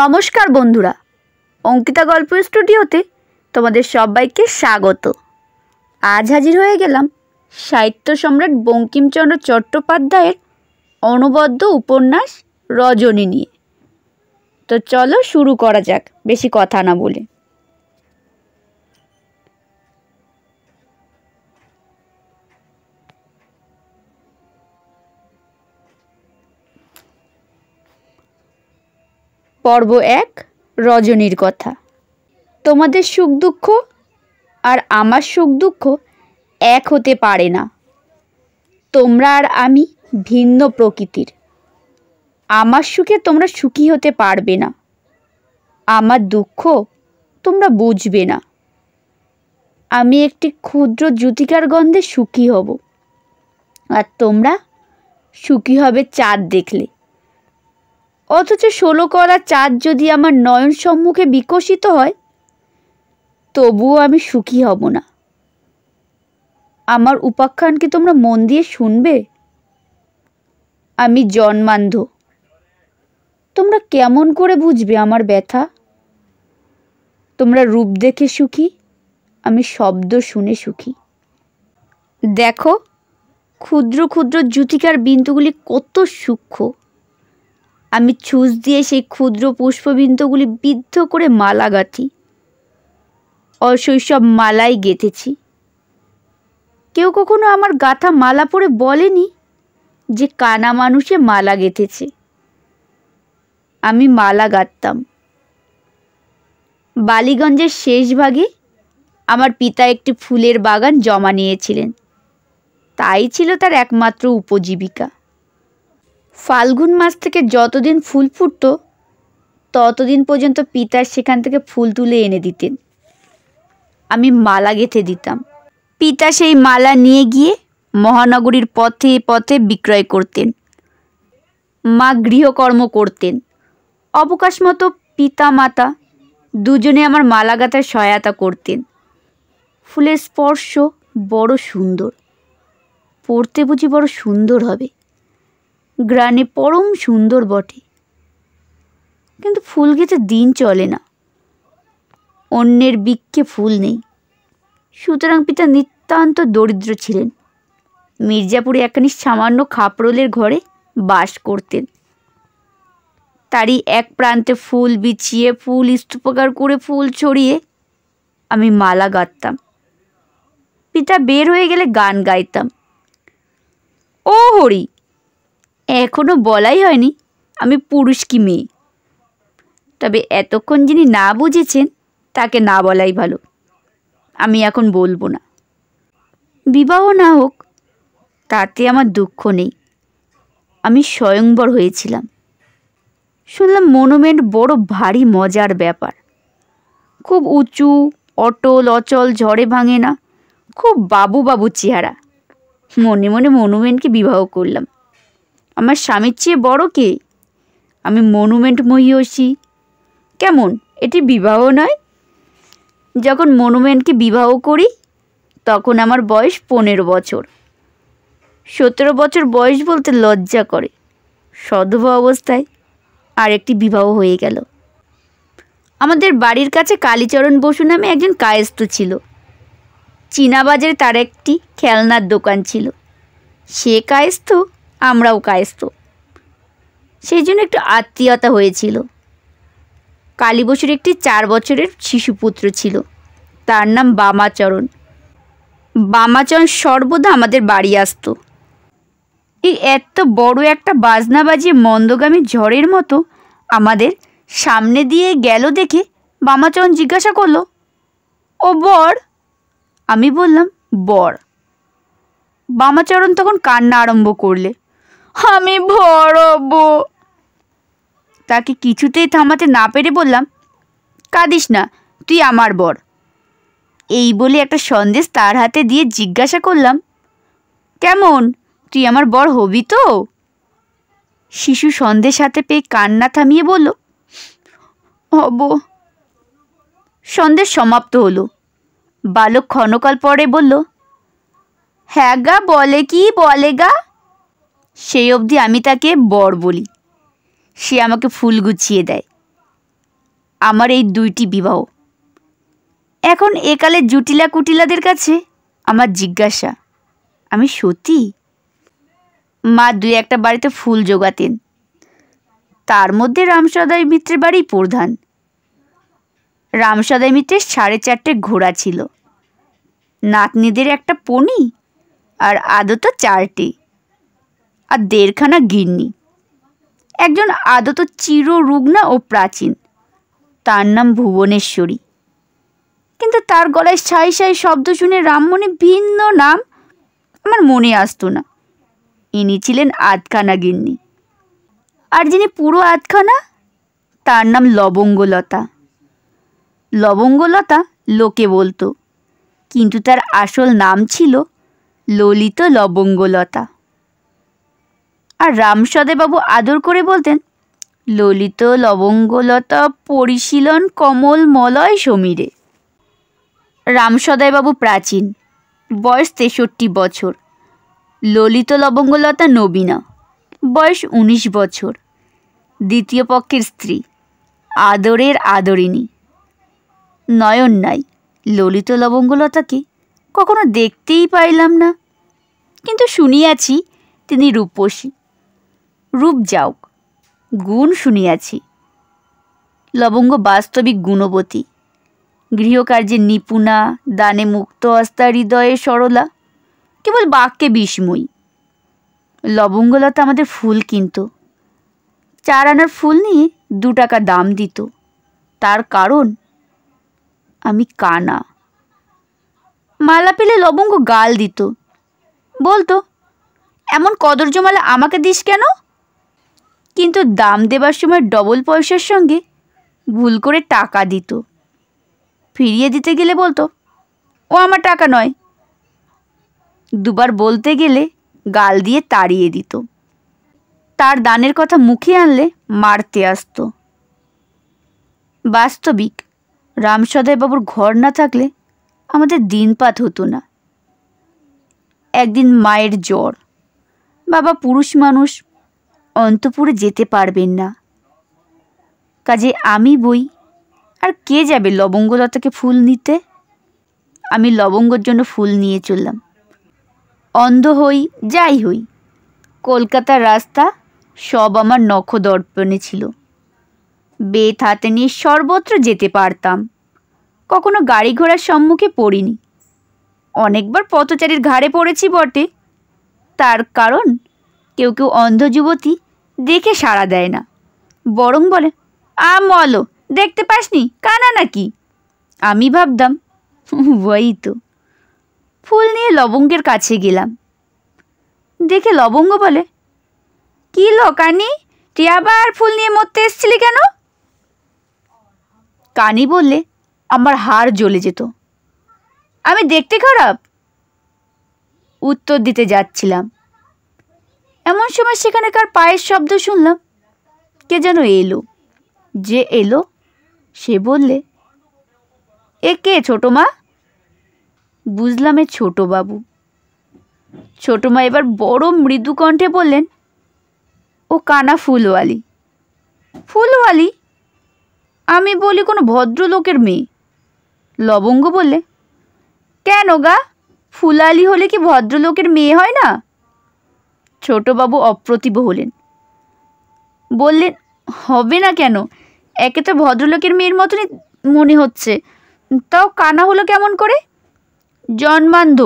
নমস্কার বন্ধুরা অঙ্কিতা গল্প স্টুডিওতে তোমাদের সবাইকে স্বাগত আজ হাজির হয়ে গেলাম সাহিত্য সম্রাট বঙ্কিমচন্দ্র চট্টোপাধ্যায়ের অনবদ্য উপন্যাস রজনী নিয়ে তো চলো শুরু করা যাক বেশি কথা না বলে পর্ব এক রজনীর কথা তোমাদের সুখ দুঃখ আর আমার সুখ দুঃখ এক হতে পারে না তোমরা আর আমি ভিন্ন প্রকৃতির আমার সুখে তোমরা সুখী হতে পারবে না আমার দুঃখ তোমরা বুঝবে না আমি একটি ক্ষুদ্র জ্যোতিকার গন্ধে সুখী হব আর তোমরা সুখী হবে চাঁদ দেখলে অথচ ষোলো করা চাঁদ যদি আমার নয়ন সম্মুখে বিকশিত হয় তবুও আমি সুখী হব না আমার উপাখ্যান কি তোমরা মন দিয়ে শুনবে আমি জন্মান্ধ তোমরা কেমন করে বুঝবে আমার ব্যথা তোমরা রূপ দেখে সুখী আমি শব্দ শুনে সুখী দেখো ক্ষুদ্র ক্ষুদ্র জ্যুতিকার বিন্দুগুলি কত সূক্ষ্ম আমি ছুঁচ দিয়ে সেই ক্ষুদ্র পুষ্পবিন্দুগুলি বিদ্ধ করে মালা গাঁথি অশৈশব মালাই গেঁথেছি কেউ কখনো আমার গাথা মালা পরে বলেনি যে কানা মানুষে মালা গেঁথেছে আমি মালা গাঁথতাম বালিগঞ্জের শেষ ভাগে আমার পিতা একটি ফুলের বাগান জমা নিয়েছিলেন তাই ছিল তার একমাত্র উপজীবিকা ফাল্গুন মাস থেকে যতদিন ফুল ফুটত ততদিন পর্যন্ত পিতা সেখান থেকে ফুল তুলে এনে দিতেন আমি মালা গেঁথে দিতাম পিতা সেই মালা নিয়ে গিয়ে মহানগরীর পথে পথে বিক্রয় করতেন মা গৃহকর্ম করতেন অবকাশ মতো পিতা মাতা দুজনে আমার মালা গাঁথার সহায়তা করতেন ফুলের স্পর্শ বড় সুন্দর পড়তে বুঝি বড় সুন্দর হবে গ্রানে পরম সুন্দর বটে কিন্তু ফুল গেছে দিন চলে না অন্যের বিক্ষে ফুল নেই সুতরাং পিতা নিতান্ত দরিদ্র ছিলেন মির্জাপুরে একখানি সামান্য খাপরোলের ঘরে বাস করতেন তারই এক প্রান্তে ফুল বিছিয়ে ফুল স্তূপকার করে ফুল ছড়িয়ে আমি মালা গাততাম পিতা বের হয়ে গেলে গান গাইতাম ও হরি এখনও বলাই হয়নি আমি পুরুষ কি মেয়ে তবে এতক্ষণ যিনি না বুঝেছেন তাকে না বলাই ভালো আমি এখন বলবো না বিবাহ না হোক তাতে আমার দুঃখ নেই আমি স্বয়ংবর হয়েছিলাম শুনলাম মনুমেন্ট বড় ভারী মজার ব্যাপার খুব উঁচু অটল অচল ঝড়ে ভাঙে না খুব বাবু বাবু চেহারা মনে মনে মনুমেন্টকে বিবাহ করলাম আমার স্বামীর চেয়ে বড় কে আমি মনুমেন্ট মহিয়সী কেমন এটি বিবাহ নয় যখন মনুমেন্টকে বিবাহ করি তখন আমার বয়স পনেরো বছর সতেরো বছর বয়স বলতে লজ্জা করে সদ্ভব অবস্থায় আর একটি বিবাহ হয়ে গেল আমাদের বাড়ির কাছে কালীচরণ বসু নামে একজন কায়েস্ত ছিল চীনাবাজারে তার একটি খেলনার দোকান ছিল সে কায়স্থ আমরাও কায়স্ত সেই জন্য একটু আত্মীয়তা হয়েছিল কালী বসুর একটি চার বছরের শিশুপুত্র ছিল তার নাম বামাচরণ বামাচরণ সর্বদা আমাদের বাড়ি আসতো এই এত বড় একটা বাজনা বাজিয়ে মন্দগামী ঝড়ের মতো আমাদের সামনে দিয়ে গেল দেখে বামাচরণ জিজ্ঞাসা করলো ও বর আমি বললাম বর বামাচরণ তখন কান্না আরম্ভ করলে আমি ভরব তাকে কিছুতেই থামাতে না পেরে বললাম কাঁদিস না তুই আমার বর এই বলে একটা সন্দেশ তার হাতে দিয়ে জিজ্ঞাসা করলাম কেমন তুই আমার বর হবি তো শিশু সন্দেশ হাতে পেয়ে কান্না থামিয়ে বলল হব সন্দেশ সমাপ্ত হলো বালক ক্ষণকাল পরে বলল হ্যাঁ গা বলে কি বলে গা সেই অবধি আমি তাকে বর বলি সে আমাকে ফুল গুছিয়ে দেয় আমার এই দুইটি বিবাহ এখন একালে জুটিলা কুটিলাদের কাছে আমার জিজ্ঞাসা আমি সতী মা দুই একটা বাড়িতে ফুল জোগাতেন তার মধ্যে রামসদাই মিত্রের বাড়ি প্রধান রামসদাই মিত্রের সাড়ে চারটে ঘোড়া ছিল নাতনিদের একটা পনি আর আদত চারটি আর দেড়খানা গিন্নি একজন আদত চিররুগ্না ও প্রাচীন তার নাম ভুবনেশ্বরী কিন্তু তার গলায় সাই সাই শব্দ শুনে রামমণি ভিন্ন নাম আমার মনে আসতো না ইনি ছিলেন আধখানা গিন্নি আর যিনি পুরো আধখানা তার নাম লবঙ্গলতা লবঙ্গলতা লোকে বলতো কিন্তু তার আসল নাম ছিল ললিত লবঙ্গলতা আর রামসদেবাবু আদর করে বলতেন ললিত লবঙ্গলতা পরিশীলন কমল মলয় সমীরে রামসদয়বাবু প্রাচীন বয়স তেষট্টি বছর ললিত লবঙ্গলতা নবীনা বয়স ১৯ বছর দ্বিতীয় পক্ষের স্ত্রী আদরের আদরিণী নয়ন নাই ললিত লবঙ্গলতাকে কখনো দেখতেই পাইলাম না কিন্তু শুনিয়াছি তিনি রূপসী রূপ যাওক গুণ শুনিয়াছি লবঙ্গ বাস্তবিক গুণবতী গৃহকার্যে নিপুণা দানে মুক্ত অস্তা হৃদয়ে সরলা কেবল বাক্যে বিস্ময়ী লবঙ্গলতা আমাদের ফুল কিনত চার আনার ফুল নিয়ে দু টাকা দাম দিত তার কারণ আমি কানা মালা পেলে লবঙ্গ গাল দিত বলতো এমন কদর্য মালা আমাকে দিস কেন কিন্তু দাম দেবার সময় ডবল পয়সার সঙ্গে ভুল করে টাকা দিত ফিরিয়ে দিতে গেলে বলতো ও আমার টাকা নয় দুবার বলতে গেলে গাল দিয়ে তাড়িয়ে দিত তার দানের কথা মুখে আনলে মারতে আসত বাস্তবিক রামসদয়বাবুর ঘর না থাকলে আমাদের দিনপাত হতো না একদিন মায়ের জ্বর বাবা পুরুষ মানুষ অন্তপুরে যেতে পারবেন না কাজে আমি বই আর কে যাবে লবঙ্গলতাকে ফুল নিতে আমি লবঙ্গর জন্য ফুল নিয়ে চললাম অন্ধ হই যাই হই কলকাতার রাস্তা সব আমার নখ দর্পণে ছিল বেত হাতে নিয়ে সর্বত্র যেতে পারতাম কখনো গাড়ি ঘোড়ার সম্মুখে পড়িনি অনেকবার পথচারীর ঘাড়ে পড়েছি বটে তার কারণ কেউ কেউ অন্ধ যুবতী দেখে সাড়া দেয় না বরং বলে আ বলো দেখতে পাসনি কানা নাকি আমি ভাবতাম ওই তো ফুল নিয়ে লবঙ্গের কাছে গেলাম দেখে লবঙ্গ বলে কি কানি তুই আবার ফুল নিয়ে মরতে এসছিলি কেন কানি বললে আমার হাড় জ্বলে যেত আমি দেখতে খারাপ উত্তর দিতে যাচ্ছিলাম এমন সময় সেখানে কার পায়ের শব্দ শুনলাম কে যেন এলো যে এলো সে বললে এ কে ছোটো মা বুঝলাম এ ছোটোবাবু বাবু ছোটো মা এবার বড় মৃদু কণ্ঠে বললেন ও কানা ফুলওয়ালি ফুলওয়ালি আমি বলি কোনো ভদ্রলোকের মেয়ে লবঙ্গ বললে কেন গা ফুলালি হলে কি ভদ্রলোকের মেয়ে হয় না ছোটবাবু অপ্রতিভ হলেন বললেন হবে না কেন একে তো ভদ্রলোকের মেয়ের মতনই মনে হচ্ছে তাও কানা হলো কেমন করে জন্মান্ধ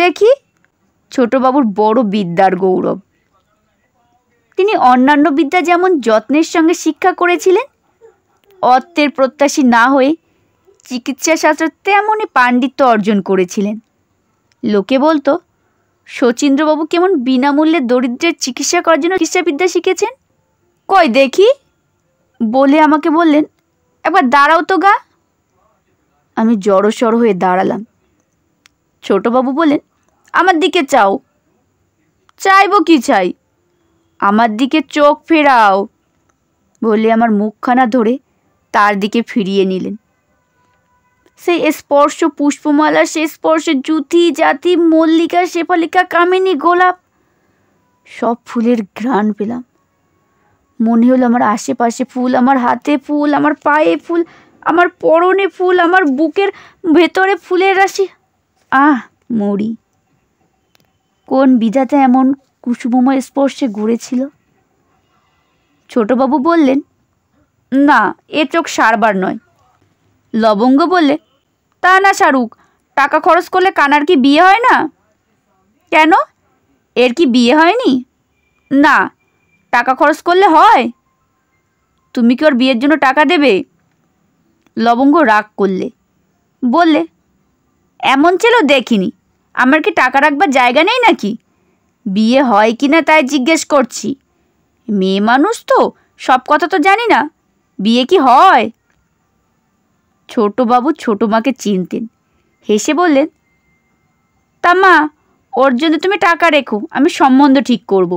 দেখি ছোটবাবুর বড় বিদ্যার গৌরব তিনি অন্যান্য বিদ্যা যেমন যত্নের সঙ্গে শিক্ষা করেছিলেন অর্থের প্রত্যাশী না হয়ে চিকিৎসা শাস্ত্র তেমনই পাণ্ডিত্য অর্জন করেছিলেন লোকে বলতো শচীন্দ্রবাবু কেমন বিনামূল্যে দরিদ্রের চিকিৎসা করার জন্য চিকিৎসাবিদ্যা শিখেছেন কই দেখি বলে আমাকে বললেন একবার দাঁড়াও তো গা আমি জড়সড় হয়ে দাঁড়ালাম ছোটবাবু বলেন আমার দিকে চাও চাইব কি চাই আমার দিকে চোখ ফেরাও বলে আমার মুখখানা ধরে তার দিকে ফিরিয়ে নিলেন সেই স্পর্শ পুষ্পমালা সেই স্পর্শে জুতি জাতি মল্লিকা শেফালিকা কামিনী গোলাপ সব ফুলের ঘ্রাণ পেলাম মনে হলো আমার আশেপাশে ফুল আমার হাতে ফুল আমার পায়ে ফুল আমার পরনে ফুল আমার বুকের ভেতরে ফুলের রাশি আহ মরি কোন বিধাতে এমন কুসুমময় স্পর্শে ঘুরেছিল ছোটবাবু বললেন না এ চোখ সারবার নয় লবঙ্গ বললে তা না শাহরুখ টাকা খরচ করলে কানার কি বিয়ে হয় না কেন এর কি বিয়ে হয়নি না টাকা খরচ করলে হয় তুমি কি ওর বিয়ের জন্য টাকা দেবে লবঙ্গ রাগ করলে বললে এমন ছিল দেখিনি আমার কি টাকা রাখবার জায়গা নেই নাকি বিয়ে হয় কি না তাই জিজ্ঞেস করছি মেয়ে মানুষ তো সব কথা তো জানি না বিয়ে কি হয় ছোটোবাবু ছোটো মাকে চিনতেন হেসে বললেন তা মা ওর জন্য তুমি টাকা রেখো আমি সম্বন্ধ ঠিক করব।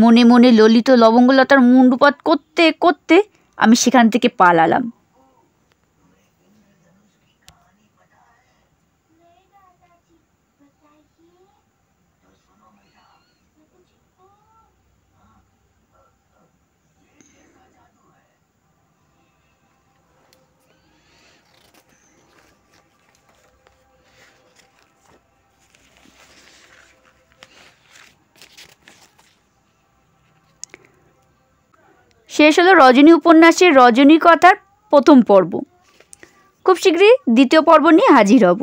মনে মনে ললিত লবঙ্গলতার মুন্ডুপাত করতে করতে আমি সেখান থেকে পালালাম শেষ হলো রজনী উপন্যাসের রজনী কথার প্রথম পর্ব খুব শীঘ্রই দ্বিতীয় পর্ব নিয়ে হাজির হব